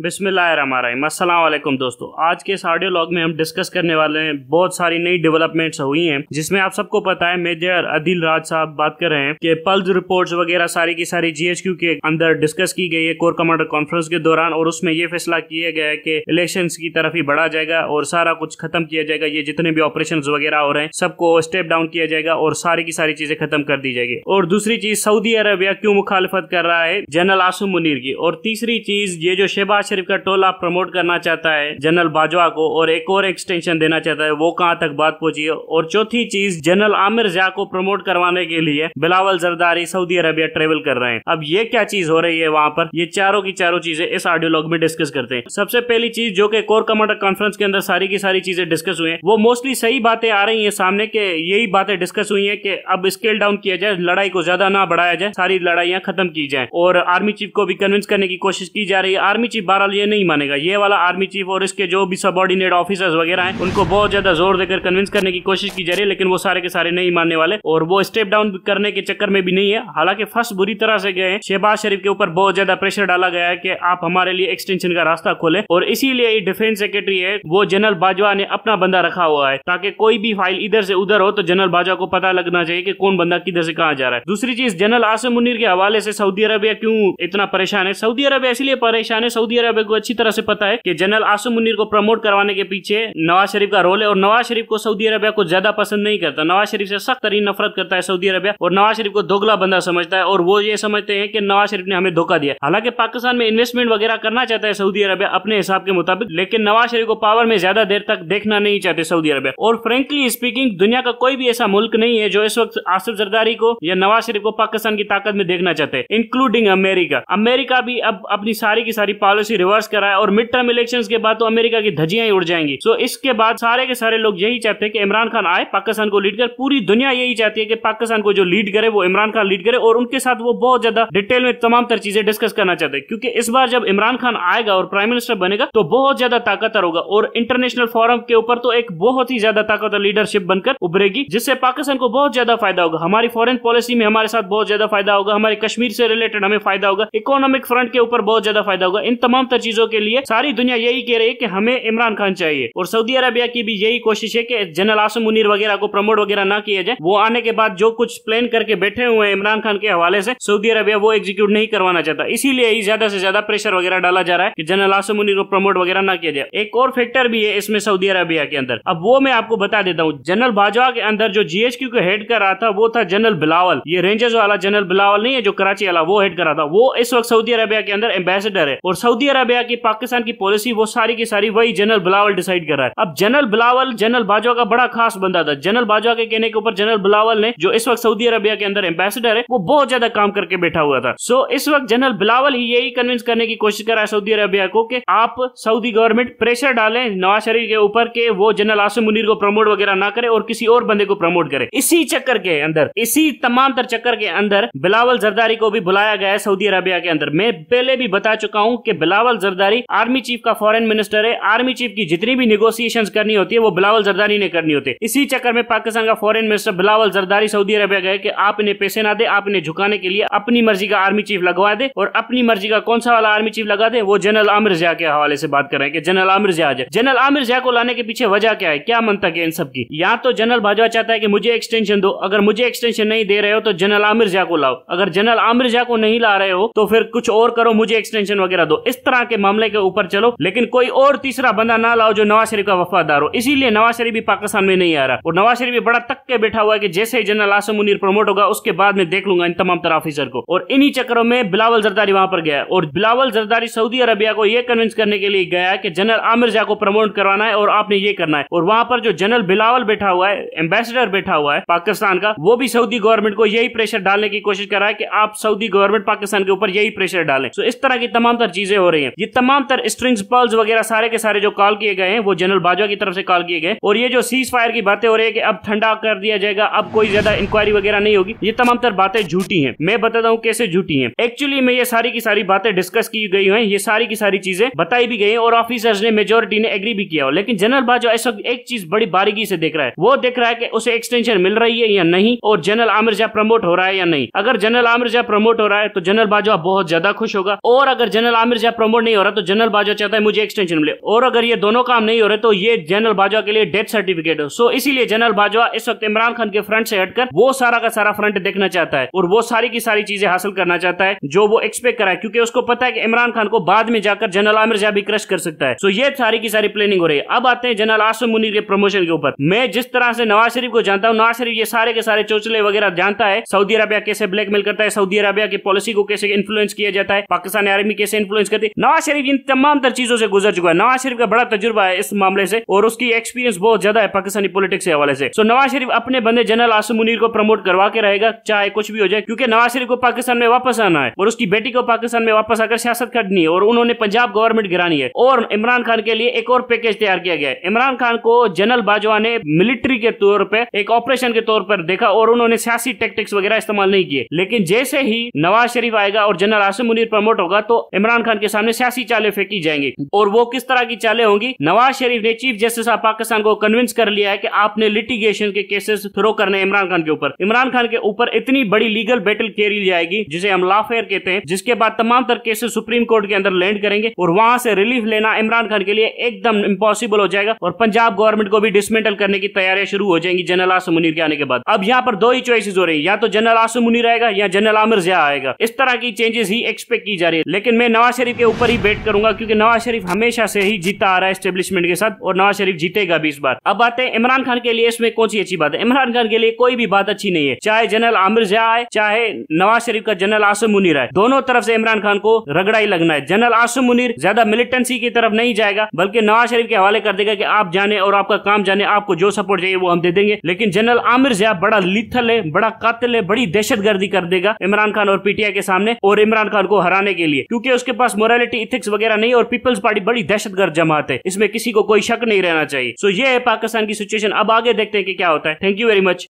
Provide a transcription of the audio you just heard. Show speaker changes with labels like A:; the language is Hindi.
A: बिस्मिल्लाम असलम दोस्तों आज के इस ऑडियो लॉग में हम डिस्कस करने वाले हैं बहुत सारी नई डेवलपमेंट्स हुई हैं जिसमें आप सबको पता है मेजर अदिल राज साहब बात कर रहे हैं कि पल्स रिपोर्ट्स वगैरह सारी की सारी जीएचक्यू के अंदर डिस्कस की गई है कोर कमांडर कॉन्फ्रेंस के दौरान और उसमें ये फैसला किया गया है कि इलेक्शन की तरफ ही बढ़ा जाएगा और सारा कुछ खत्म किया जाएगा ये जितने भी ऑपरेशन वगैरह हो रहे हैं सबको स्टेप डाउन किया जाएगा और सारी की सारी चीजें खत्म कर दी जाएगी और दूसरी चीज सऊदी अरेबिया क्यों मुखालफत कर रहा है जनरल आसुम मुनीर की और तीसरी चीज ये जो शहबाज शरीफ का टोला प्रमोट करना चाहता है जनरल बाजवा को और एक और एक्सटेंशन देना चाहता है वो कहाँ तक बात पहुंची है और चौथी चीज जनरल आमिर जया को प्रमोट करवाने के लिए Bilawal Zardari Saudi Arabia travel कर रहे हैं अब ये क्या चीज हो रही है वहाँ पर ये चारों की चारों चीजें इस ऑडियो लॉग में डिस्कस करते हैं सबसे पहली चीज जो कि कोर कमांडर कॉन्फ्रेंस के अंदर सारी की सारी चीजें डिस्कस हुई है वो मोस्टली सही बातें आ रही है सामने के यही बातें डिस्कस हुई है कि अब स्केल डाउन किया जाए लड़ाई को ज्यादा ना बढ़ाया जाए सारी लड़ाइयां खत्म की जाए और आर्मी चीफ को भी कन्विंस करने की कोशिश की जा रही है आर्मी चीफ बहरहाल ये नहीं मानेगा ये वाला आर्मी चीफ और इसके जो भी सबॉर्डिनेट ऑफिसर्स वगैरह हैं उनको बहुत ज्यादा जोर देकर कन्विंस करने की कोशिश की जा रही है लेकिन वो सारे के सारे नहीं मानने वाले और वो स्टेप डाउन करने के चक्कर में भी नहीं है हालांकि फर्स्ट बुरी तरह से गए शहबाज शरीफ के ऊपर बहुत ज्यादा प्रेशर डाला गया है कि आप हमारे लिए एक्सटेंशन का रास्ता खोले और इसीलिए डिफेंस सेक्रेटरी है वो जनरल बाजवा ने अपना बंदा रखा हुआ है ताकि कोई भी फाइल इधर से उधर हो तो जनरल बाजवा को पता लगना चाहिए कि कौन बंदा किधर से कहा जा रहा है दूसरी चीज जनरल आसिम मुनिर के हवाले से सऊदी अरबिया क्यों इतना परेशान है सऊदी अरबिया इसलिए परेशान है सऊदी अबे को अच्छी तरह से पता है कि जनरल आसू मुनीर को प्रमोट करवाने के पीछे नवाज शरीफ का रोल है और नवाज शरीफ को सऊदी अरबिया को ज्यादा पसंद नहीं करता नवाज शरीफ से सख्त तरीन नफरत करता है सऊदी अरबिया और नवाज शरीफ को दोगला बंदा समझता है और वो ये समझते हैं कि नवाज शरीफ ने हमें धोखा दिया हालांकि पाकिस्तान में इन्वेस्टमेंट वगैरह करना चाहता है सऊदी अरबिया अपने हिसाब के मुताबिक लेकिन नवाज शरीफ को पावर में ज्यादा देर तक देखना नहीं चाहते सऊदी अरबिया और फ्रेंकली स्पीकिंग दुनिया का कोई भी ऐसा मुल्क नहीं है जो इस वक्त आसिफ जरदारी को या नवाज शरीफ को पाकिस्तान की ताकत में देखना चाहते हैं इंक्लूडिंग अमेरिका अमेरिका भी अब अपनी सारी की सारी पॉलिसी रिवर्स है और मिड टर्म इलेक्शन के बाद तो अमेरिका की धजियां ही उड़ जाएंगी सो इसके बाद सारे के सारे लोग यही चाहते हैं कि इमरान खान आए पाकिस्तान को लीड कर पूरी दुनिया यही चाहती है कि पाकिस्तान को जो लीड करे वो इमरान खान लीड करे और उनके साथ वो बहुत ज्यादा डिटेल में तमाम तरह चीजें डिस्कस करना चाहते हैं क्योंकि इस बार जब इमरान खान आएगा और प्राइम मिनिस्टर बनेगा तो बहुत ज्यादा ताकतवर होगा और इंटरनेशनल फोरम के ऊपर तो एक बहुत ही ज्यादा ताकतवर लीडरशिप बनकर उभरेगी जिससे पाकिस्तान को बहुत ज्यादा फायदा होगा हमारी फॉरन पॉलिसी में हमारे साथ बहुत ज्यादा फायदा होगा हमारे कश्मीर से रिलेटेड हमें फायदा होगा इकोनॉमिक फ्रंट के ऊपर बहुत ज्यादा फायदा होगा इन तमाम तमाम चीजों के लिए सारी दुनिया यही कह रही है कि हमें इमरान खान चाहिए और सऊदी अरबिया की भी यही कोशिश है कि जनरल आसम मुनीर वगैरह को प्रमोट वगैरह ना किया जाए वो आने के बाद जो कुछ प्लान करके बैठे हुए हैं इमरान खान के हवाले से सऊदी अरबिया वो एग्जीक्यूट नहीं करवाना चाहता इसीलिए ही ज्यादा से ज्यादा प्रेशर वगैरह डाला जा रहा है कि जनरल आसम मुनीर को प्रमोट वगैरह ना किया जाए एक और फैक्टर भी है इसमें सऊदी अरबिया के अंदर अब वो मैं आपको बता देता हूँ जनरल बाजवा के अंदर जो जीएचक्यू को हेड कर रहा था वो था जनरल बिलावल ये रेंजर्स वाला जनरल बिलावल नहीं है जो कराची वाला वो हेड कर रहा था वो इस वक्त सऊदी अरबिया के अंदर एम्बेसडर है और सऊदी अब यह कि पाकिस्तान की पॉलिसी वो सारी की सारी वही जनरल बिलावल डिसाइड कर रहा है अब जनरल बिलावल जनरल बाजवा का बड़ा खास बंदा था जनरल बाजवा के कहने के ऊपर जनरल बिलावल ने जो इस वक्त सऊदी अरबिया के अंदर एम्बेसडर है वो बहुत ज्यादा काम करके बैठा हुआ था सो इस वक्त जनरल बिलावल ही यही कन्विंस करने की कोशिश कर रहा है सऊदी अरबिया को कि आप सऊदी गवर्नमेंट प्रेशर डालें नवाज शरीफ के ऊपर के वो जनरल आसिम मुनीर को प्रमोट वगैरह ना करे और किसी और बंदे को प्रमोट करे इसी चक्कर के अंदर इसी तमाम तर चक्कर के अंदर बिलावल जरदारी को भी बुलाया गया है सऊदी अरबिया के अंदर मैं पहले भी बता चुका हूँ कि बिलावल बिलावल जरदारी आर्मी चीफ का फॉरेन मिनिस्टर है आर्मी चीफ की जितनी भी निगोसिएशन करनी होती है वो बिलावल जरदारी ने करनी होती है इसी चक्कर में पाकिस्तान का foreign minister Bilawal Zardari Saudi Arabia गए कि आप इन्हें पैसे ना दे आप इन्हें झुकाने के लिए अपनी मर्जी का आर्मी चीफ लगवा दे और अपनी मर्जी का कौन सा वाला आर्मी चीफ लगा दे वो जनरल आमिर जिया के हवाले से बात कर रहे हैं कि जनरल आमिर जिया जाए जनरल आमिर जिया को लाने के पीछे वजह क्या है क्या मनता है इन सब की या तो जनरल भाजपा चाहता है कि मुझे एक्सटेंशन दो अगर मुझे एक्सटेंशन नहीं दे रहे हो तो जनरल आमिर जिया को लाओ अगर जनरल आमिर जिया को नहीं ला रहे हो तो फिर कुछ और करो मुझे एक्सटेंशन वगैरह दो इस तरह वफा के मामले के ऊपर चलो लेकिन कोई और तीसरा बंदा ना लाओ जो नवाज शरीफ का वफादार हो इसीलिए नवाज शरीफ भी पाकिस्तान में नहीं आ रहा और नवाज शरीफ भी बड़ा तक के बैठा हुआ है कि जैसे ही जनरल आसम मुनीर प्रमोट होगा उसके बाद में देख लूंगा इन तमाम तरह ऑफिसर को और इन्हीं चक्करों में बिलावल जरदारी वहां पर गया और बिलावल जरदारी सऊदी अरबिया को यह कन्विंस करने के लिए गया कि जनरल आमिर जा को प्रमोट करवाना है और आपने ये करना है और वहां पर जो जनरल बिलावल बैठा हुआ है एम्बेसडर बैठा हुआ है पाकिस्तान का वो भी सऊदी गवर्नमेंट को यही प्रेशर डालने की कोशिश कर रहा है कि आप सऊदी गवर्नमेंट पाकिस्तान के ऊपर यही प्रेशर डालें तो इस तरह की तमाम तर चीजें हो रही रही है ये तमाम तर स्ट्रिंग्स पल्स वगैरह सारे के सारे जो कॉल किए गए हैं वो जनरल बाजवा की तरफ से कॉल किए गए और ये जो सीज फायर की बातें हो रही है कि अब ठंडा कर दिया जाएगा अब कोई ज्यादा इंक्वायरी वगैरह नहीं होगी ये तमाम तर बातें झूठी है मैं बताता हूँ कैसे झूठी है एक्चुअली में ये सारी की सारी बातें डिस्कस की गई है ये सारी की सारी चीजें बताई भी गई और ऑफिसर्स ने मेजोरिटी ने एग्री भी किया हो लेकिन जनरल बाजवा इस वक्त एक चीज बड़ी बारीकी से देख रहा है वो देख रहा है कि उसे एक्सटेंशन मिल रही है या नहीं और जनरल आमिर शाह प्रमोट हो रहा है या नहीं अगर जनरल आमिर शाह प्रमोट हो रहा है तो जनरल बाजवा बहुत ज्यादा खुश होगा और अगर जनरल आमिर शाह प्रमोट नहीं हो रहा तो जनरल बाजवा चाहता है मुझे एक्सटेंशन मिले और अगर ये दोनों काम नहीं हो रहे तो ये जनरल बाजवा के लिए डेथ सर्टिफिकेट हो सो इसीलिए जनरल बाजवा इस वक्त इमरान खान के फ्रंट से हटकर वो सारा का सारा फ्रंट देखना चाहता है और वो सारी की सारी चीजें हासिल करना चाहता है जो वो एक्सपेक्ट करा है क्योंकि उसको पता है कि इमरान खान को बाद में जाकर जनरल आमिर जहा भी क्रश कर सकता है सो ये सारी की सारी प्लानिंग हो रही है अब आते हैं जनरल आसम मुनीर के प्रमोशन के ऊपर मैं जिस तरह से नवाज शरीफ को जानता हूँ नवाज शरीफ ये सारे के सारे चौचले वगैरह जानता है सऊदी अरबिया कैसे ब्लैकमेल करता है सऊदी अरबिया की पॉलिसी को कैसे इन्फ्लुएंस किया जाता है पाकिस्तान आर्मी कैसे इन्फ्लुएंस करती नवाज शरीफ इन तमाम तर चीजों से गुजर चुका है नवाज शरीफ का बड़ा तजुर्बा है इस मामले से और उसकी एक्सपीरियंस बहुत ज्यादा है पाकिस्तानी पॉलिटिक्स के हवाले से सो नवाज शरीफ अपने बंदे जनरल आसम मुनीर को प्रमोट करवा के रहेगा चाहे कुछ भी हो जाए क्योंकि नवाज शरीफ को पाकिस्तान में वापस आना है और उसकी बेटी को पाकिस्तान में वापस आकर सियासत करनी है और उन्होंने पंजाब गवर्नमेंट गिरानी है और इमरान खान के लिए एक और पैकेज तैयार किया गया है इमरान खान को जनरल बाजवा ने मिलिट्री के तौर पर एक ऑपरेशन के तौर पर देखा और उन्होंने सियासी टेक्टिक्स वगैरह इस्तेमाल नहीं किए लेकिन जैसे ही नवाज शरीफ आएगा और जनरल आसिम मुनीर प्रमोट होगा तो इमरान खान के सामने में सियासी चाले फेंकी जाएंगी और वो किस तरह की चाले होंगी नवाज शरीफ ने चीफ जस्टिस ऑफ पाकिस्तान को कन्विंस कर लिया है कि आपने लिटिगेशन के केसेस थ्रो करने इमरान खान के ऊपर इमरान खान के ऊपर इतनी बड़ी लीगल बैटल खेली जाएगी जिसे हम लाफेयर कहते हैं जिसके बाद तमाम तरह केसेस सुप्रीम कोर्ट के अंदर लैंड करेंगे और वहां से रिलीफ लेना इमरान खान के लिए एकदम इम्पॉसिबल हो जाएगा और पंजाब गवर्नमेंट को भी डिसमेंटल करने की तैयारियां शुरू हो जाएंगी जनरल आसम मुनीर के आने के बाद अब यहाँ पर दो ही चॉइसिस हो रही है या तो जनरल आसम मुनीर आएगा या जनरल आमिर जया आएगा इस तरह की चेंजेस ही एक्सपेक्ट की जा रही है लेकिन मैं नवाज शरीफ के ऊपर ऊपर ही बेट करूंगा क्योंकि नवाज शरीफ हमेशा से ही जीता आ रहा है स्टेब्लिशमेंट के साथ और नवाज शरीफ जीतेगा भी इस बार अब बात है इमरान खान के लिए इसमें कौन सी अच्छी बात है इमरान खान के लिए कोई भी बात अच्छी नहीं है चाहे जनरल आमिर जहा आए चाहे नवाज शरीफ का जनरल आसम मुनीर आए दोनों तरफ से इमरान खान को रगड़ा ही लगना है जनरल आसम मुनीर ज्यादा मिलिटेंसी की तरफ नहीं जाएगा बल्कि नवाज शरीफ के हवाले कर देगा की आप जाने और आपका काम जाने आपको जो सपोर्ट चाहिए वो हम दे देंगे लेकिन जनरल आमिर जया बड़ा लिथल है बड़ा कातल है बड़ी दहशत कर देगा इमरान खान और पीटीआई के सामने और इमरान खान को हराने के लिए क्योंकि उसके पास मोरालिटी लीगलिटी इथिक्स वगैरह नहीं और पीपल्स पार्टी बड़ी दहशतगर्द जमात है इसमें किसी को कोई शक नहीं रहना चाहिए सो so, ये है पाकिस्तान की सिचुएशन अब आगे देखते हैं कि क्या होता है थैंक यू वेरी मच